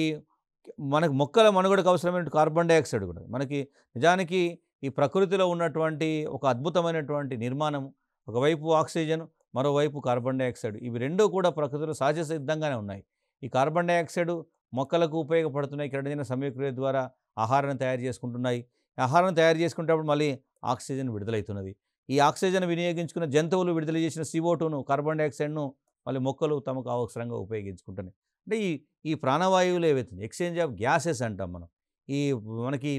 మనకు మొక్కల మనుగడకు అవసరమైన కార్బన్ డైఆక్సైడ్ కూడా మనకి నిజానికి ఈ ప్రకృతిలో ఉన్నటువంటి ఒక అద్భుతమైనటువంటి నిర్మాణం ఒకవైపు ఆక్సిజన్ మరోవైపు కార్బన్ డైఆక్సైడ్ ఇవి రెండూ కూడా ప్రకృతిలో సహజ సిద్ధంగానే ఉన్నాయి ఈ కార్బన్ డైఆక్సైడ్ మొక్కలకు ఉపయోగపడుతున్నాయి కిరణజన సమయక్రియ ద్వారా ఆహారాన్ని తయారు చేసుకుంటున్నాయి ఆహారం తయారు చేసుకునేటప్పుడు మళ్ళీ ఆక్సిజన్ విడుదలవుతున్నది ఈ ఆక్సిజన్ వినియోగించుకున్న జంతువులు విడుదల చేసిన సివోటూను కార్బన్ డైఆక్సైడ్ను మళ్ళీ మొక్కలు తమకు అవసరంగా ఉపయోగించుకుంటున్నాయి అంటే ఈ ఈ ప్రాణవాయువులు ఏవైతే ఎక్స్చేంజ్ ఆఫ్ గ్యాసెస్ అంటాం మనం ఈ మనకి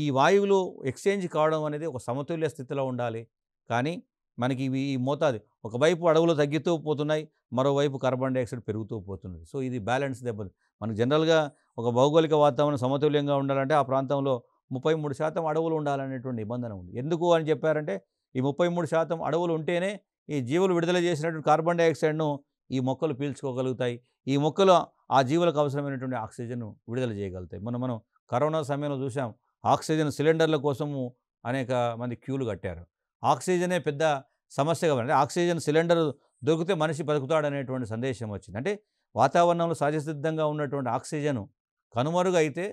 ఈ వాయువులు ఎక్స్చేంజ్ కావడం అనేది ఒక సమతుల్య స్థితిలో ఉండాలి కానీ మనకి ఇవి ఈ మోతాది ఒకవైపు అడవులు తగ్గుతూ పోతున్నాయి మరోవైపు కార్బన్ డైఆక్సైడ్ పెరుగుతూ పోతుంది సో ఇది బ్యాలెన్స్ దెబ్బ మనకు జనరల్గా ఒక భౌగోళిక వాతావరణం సమతుల్యంగా ఉండాలంటే ఆ ప్రాంతంలో ముప్పై మూడు శాతం అడవులు ఉండాలనేటువంటి నిబంధన ఉంది ఎందుకు అని చెప్పారంటే ఈ ముప్పై మూడు శాతం అడవులు ఉంటేనే ఈ జీవులు విడుదల చేసినటువంటి కార్బన్ డైఆక్సైడ్ను ఈ మొక్కలు పీల్చుకోగలుగుతాయి ఈ మొక్కలు ఆ జీవులకు అవసరమైనటువంటి ఆక్సిజన్ను విడుదల చేయగలుగుతాయి మనం మనం కరోనా సమయంలో చూసాం ఆక్సిజన్ సిలిండర్ల కోసము అనేక మంది క్యూలు కట్టారు ఆక్సిజనే పెద్ద సమస్యగా అంటే ఆక్సిజన్ సిలిండర్ దొరికితే మనిషి బతుకుతాడనేటువంటి సందేశం వచ్చింది అంటే వాతావరణంలో సహజసిద్ధంగా ఉన్నటువంటి ఆక్సిజను కనుమరుగైతే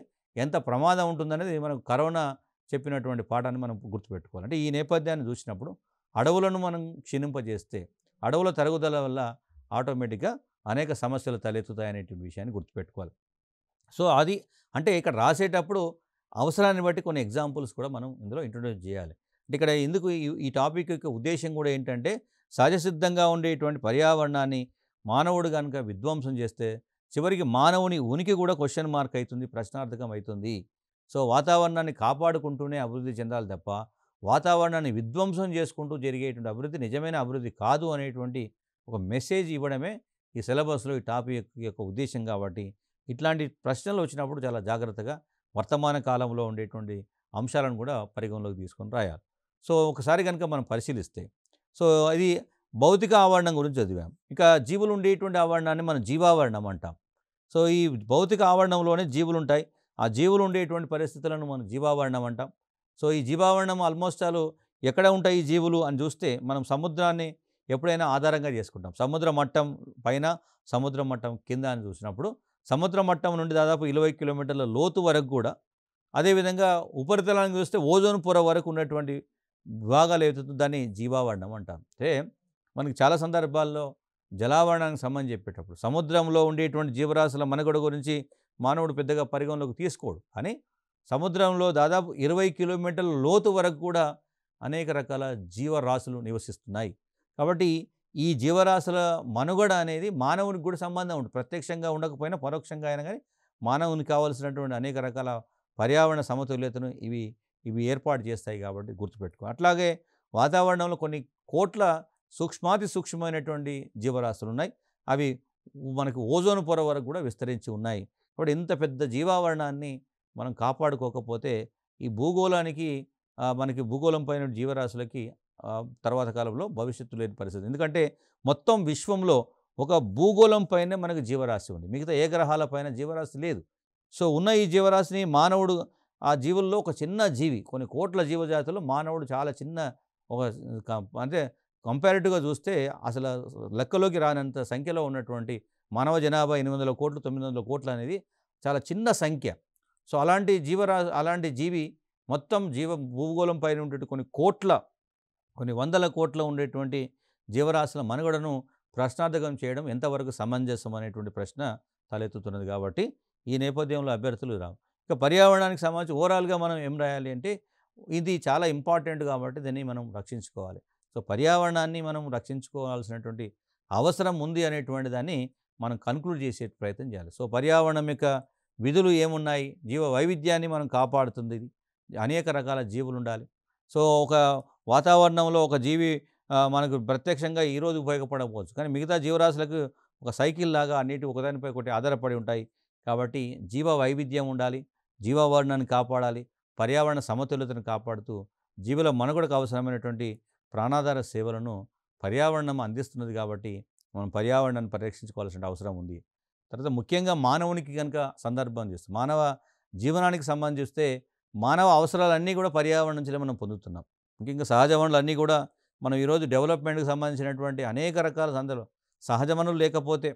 ఎంత ప్రమాదం ఉంటుందనేది మనకు కరోనా చెప్పినటువంటి పాఠాన్ని మనం గుర్తుపెట్టుకోవాలి అంటే ఈ నేపథ్యాన్ని చూసినప్పుడు అడవులను మనం క్షీణింపజేస్తే అడవుల తరుగుదల వల్ల ఆటోమేటిక్గా అనేక సమస్యలు తలెత్తుతాయనేటువంటి విషయాన్ని గుర్తుపెట్టుకోవాలి సో అది అంటే ఇక్కడ రాసేటప్పుడు అవసరాన్ని బట్టి కొన్ని ఎగ్జాంపుల్స్ కూడా మనం ఇందులో ఇంట్రొడ్యూస్ చేయాలి అంటే ఇక్కడ ఎందుకు ఈ టాపిక్ యొక్క ఉద్దేశం కూడా ఏంటంటే సహజసిద్ధంగా ఉండేటువంటి పర్యావరణాన్ని మానవుడు కనుక విధ్వంసం చేస్తే చివరికి మానవుని ఉనికి కూడా క్వశ్చన్ మార్క్ అవుతుంది ప్రశ్నార్థకం అవుతుంది సో వాతావరణాన్ని కాపాడుకుంటూనే అభివృద్ధి చెందాలి తప్ప వాతావరణాన్ని విధ్వంసం చేసుకుంటూ జరిగేటువంటి అభివృద్ధి నిజమైన అభివృద్ధి కాదు అనేటువంటి ఒక మెసేజ్ ఇవ్వడమే ఈ సిలబస్లో ఈ టాపిక్ యొక్క ఉద్దేశం కాబట్టి ఇట్లాంటి ప్రశ్నలు వచ్చినప్పుడు చాలా జాగ్రత్తగా వర్తమాన కాలంలో ఉండేటువంటి అంశాలను కూడా పరిగణలోకి తీసుకొని రాయాలి సో ఒకసారి కనుక మనం పరిశీలిస్తే సో అది భౌతిక ఆవరణం గురించి చదివాం ఇక జీవులు ఉండేటువంటి ఆవరణాన్ని మనం జీవావరణం అంటాం సో ఈ భౌతిక ఆవరణంలోనే జీవులు ఉంటాయి ఆ జీవులు ఉండేటువంటి పరిస్థితులను మనం జీవావరణం అంటాం సో ఈ జీవావరణం ఆల్మోస్ట్ ఆలు ఎక్కడ ఉంటాయి ఈ జీవులు అని చూస్తే మనం సముద్రాన్ని ఎప్పుడైనా ఆధారంగా చేసుకుంటాం సముద్ర మట్టం పైన సముద్ర మట్టం కింద అని చూసినప్పుడు సముద్ర మట్టం నుండి దాదాపు ఇరవై కిలోమీటర్ల లోతు వరకు కూడా అదేవిధంగా ఉపరితలానికి చూస్తే ఓజోన్ పొర వరకు ఉన్నటువంటి విభాగాలు ఏదైతుందో దాన్ని జీవావరణం అంటాం అంటే మనకి చాలా సందర్భాల్లో జలావరణానికి సంబంధించి చెప్పేటప్పుడు సముద్రంలో ఉండేటువంటి జీవరాశుల మనగడ గురించి మానవుడు పెద్దగా పరిగణలోకి తీసుకోడు అని సముద్రంలో దాదాపు ఇరవై కిలోమీటర్ల లోతు వరకు కూడా అనేక రకాల జీవరాశులు నివసిస్తున్నాయి కాబట్టి ఈ జీవరాశుల మనుగడ అనేది మానవునికి కూడా సంబంధం ఉంటుంది ప్రత్యక్షంగా ఉండకపోయినా పరోక్షంగా అయినా కానీ మానవునికి కావాల్సినటువంటి అనేక రకాల పర్యావరణ సమతుల్యతను ఇవి ఇవి ఏర్పాటు చేస్తాయి కాబట్టి గుర్తుపెట్టుకో అట్లాగే వాతావరణంలో కొన్ని కోట్ల సూక్ష్మాతి సూక్ష్మమైనటువంటి జీవరాశులు ఉన్నాయి అవి మనకు ఓజోన్ పొర వరకు కూడా విస్తరించి ఉన్నాయి కాబట్టి ఇంత పెద్ద జీవావరణాన్ని మనం కాపాడుకోకపోతే ఈ భూగోళానికి మనకి భూగోళం పైన జీవరాశులకి తర్వాత కాలంలో భవిష్యత్తు లేని పరిస్థితి ఎందుకంటే మొత్తం విశ్వంలో ఒక భూగోళం పైనే మనకు జీవరాశి ఉంది మిగతా ఏ గ్రహాల పైన జీవరాశి లేదు సో ఉన్న ఈ జీవరాశిని మానవుడు ఆ జీవుల్లో ఒక చిన్న జీవి కొన్ని కోట్ల జీవజాతులు మానవుడు చాలా చిన్న ఒక అంటే కంపారిటివ్గా చూస్తే అసలు లెక్కలోకి రానంత సంఖ్యలో ఉన్నటువంటి మానవ జనాభా ఎనిమిది వందల కోట్లు తొమ్మిది వందల కోట్లు అనేది చాలా చిన్న సంఖ్య సో అలాంటి జీవరా అలాంటి జీవి మొత్తం జీవ భూగోళం పైన ఉండేటువంటి కొన్ని కోట్ల కొన్ని వందల కోట్ల ఉండేటువంటి జీవరాశుల మనుగడను ప్రశ్నార్థకం చేయడం ఎంతవరకు సమంజసం అనేటువంటి ప్రశ్న తలెత్తుతున్నది కాబట్టి ఈ నేపథ్యంలో అభ్యర్థులు రావు ఇక పర్యావరణానికి సంబంధించి ఓవరాల్గా మనం ఏం రాయాలి అంటే ఇది చాలా ఇంపార్టెంట్ కాబట్టి దీన్ని మనం రక్షించుకోవాలి సో పర్యావరణాన్ని మనం రక్షించుకోవాల్సినటువంటి అవసరం ఉంది అనేటువంటి దాన్ని మనం కన్క్లూడ్ చేసే ప్రయత్నం చేయాలి సో పర్యావరణమిక విధులు ఏమున్నాయి జీవ వైవిధ్యాన్ని మనం కాపాడుతుంది అనేక రకాల జీవులు ఉండాలి సో ఒక వాతావరణంలో ఒక జీవి మనకు ప్రత్యక్షంగా ఈరోజు ఉపయోగపడకపోవచ్చు కానీ మిగతా జీవరాశులకు ఒక సైకిల్ లాగా అన్నిటి ఒకదానిపై ఒకటి ఆధారపడి ఉంటాయి కాబట్టి జీవ వైవిధ్యం ఉండాలి జీవావరణాన్ని కాపాడాలి పర్యావరణ సమతుల్యతను కాపాడుతూ జీవుల మనుగడకు అవసరమైనటువంటి ప్రాణాధార సేవలను పర్యావరణం అందిస్తున్నది కాబట్టి మనం పర్యావరణాన్ని పరిరక్షించుకోవాల్సిన అవసరం ఉంది తర్వాత ముఖ్యంగా మానవునికి కనుక సందర్భం చేస్తే మానవ జీవనానికి సంబంధించి చూస్తే మానవ అవసరాలన్నీ కూడా పర్యావరణం నుంచి మనం పొందుతున్నాం ముఖ్యంగా సహజ వనరులన్నీ కూడా మనం ఈరోజు డెవలప్మెంట్కి సంబంధించినటువంటి అనేక రకాల సందర్భం సహజ వనరులు లేకపోతే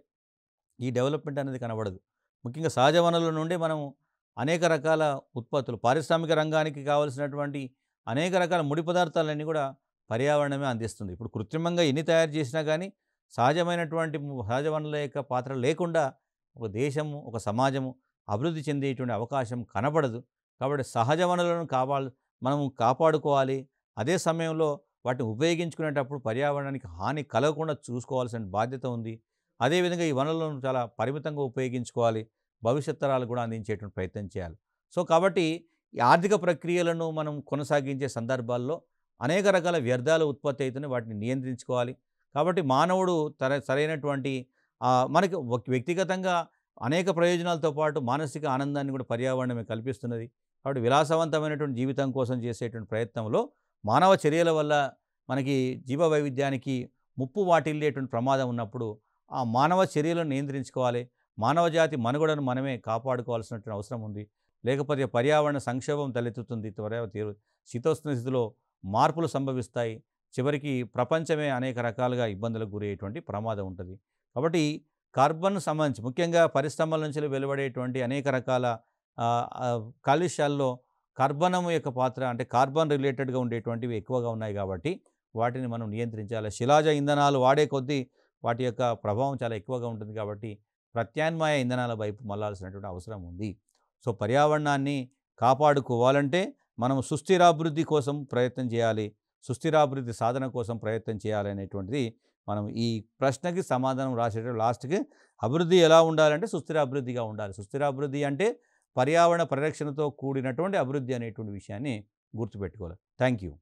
ఈ డెవలప్మెంట్ అనేది కనబడదు ముఖ్యంగా సహజ వనరుల నుండి మనం అనేక రకాల ఉత్పత్తులు పారిశ్రామిక రంగానికి కావలసినటువంటి అనేక రకాల ముడి పదార్థాలన్నీ కూడా పర్యావరణమే అందిస్తుంది ఇప్పుడు కృత్రిమంగా ఎన్ని తయారు చేసినా కానీ సహజమైనటువంటి సహజ వనరుల యొక్క పాత్ర లేకుండా ఒక దేశము ఒక సమాజము అభివృద్ధి చెందేటువంటి అవకాశం కనబడదు కాబట్టి సహజ వనరులను కావాలి మనము కాపాడుకోవాలి అదే సమయంలో వాటిని ఉపయోగించుకునేటప్పుడు పర్యావరణానికి హాని కలగకుండా చూసుకోవాల్సిన బాధ్యత ఉంది అదేవిధంగా ఈ వనరులను చాలా పరిమితంగా ఉపయోగించుకోవాలి భవిష్యత్ తరాలు కూడా అందించేటువంటి ప్రయత్నం చేయాలి సో కాబట్టి ఈ ఆర్థిక ప్రక్రియలను మనం కొనసాగించే సందర్భాల్లో అనేక రకాల వ్యర్థాలు ఉత్పత్తి అవుతున్నాయి వాటిని నియంత్రించుకోవాలి కాబట్టి మానవుడు సరైనటువంటి మనకి వ్యక్తిగతంగా అనేక ప్రయోజనాలతో పాటు మానసిక ఆనందాన్ని కూడా పర్యావరణమే కల్పిస్తున్నది కాబట్టి విలాసవంతమైనటువంటి జీవితం కోసం చేసేటువంటి ప్రయత్నంలో మానవ చర్యల వల్ల మనకి జీవ వైవిధ్యానికి ముప్పు వాటిల్లేటువంటి ప్రమాదం ఉన్నప్పుడు ఆ మానవ చర్యలను నియంత్రించుకోవాలి మానవజాతి మనుగడను మనమే కాపాడుకోవాల్సినటువంటి అవసరం ఉంది లేకపోతే పర్యావరణ సంక్షోభం తలెత్తుతుంది త్వర తీరు శీతోష్ణ స్థితిలో మార్పులు సంభవిస్తాయి చివరికి ప్రపంచమే అనేక రకాలుగా ఇబ్బందులకు గురయ్యేటువంటి ప్రమాదం ఉంటుంది కాబట్టి కార్బన్ సంబంధించి ముఖ్యంగా పరిశ్రమల నుంచి వెలువడేటువంటి అనేక రకాల కాలుష్యాల్లో కార్బనం యొక్క పాత్ర అంటే కార్బన్ రిలేటెడ్గా ఉండేటువంటివి ఎక్కువగా ఉన్నాయి కాబట్టి వాటిని మనం నియంత్రించాలి శిలాజ ఇంధనాలు వాడే కొద్దీ వాటి యొక్క ప్రభావం చాలా ఎక్కువగా ఉంటుంది కాబట్టి ప్రత్యామ్నాయ ఇంధనాల వైపు మళ్ళాల్సినటువంటి అవసరం ఉంది సో పర్యావరణాన్ని కాపాడుకోవాలంటే మనం సుస్థిరాభివృద్ధి కోసం ప్రయత్నం చేయాలి సుస్థిరాభివృద్ధి సాధన కోసం ప్రయత్నం చేయాలనేటువంటిది మనం ఈ ప్రశ్నకి సమాధానం రాసేటప్పుడు లాస్ట్కి అభివృద్ధి ఎలా ఉండాలంటే సుస్థిరాభివృద్ధిగా ఉండాలి సుస్థిరాభివృద్ధి అంటే పర్యావరణ పరిరక్షణతో కూడినటువంటి అభివృద్ధి అనేటువంటి విషయాన్ని గుర్తుపెట్టుకోవాలి థ్యాంక్ యూ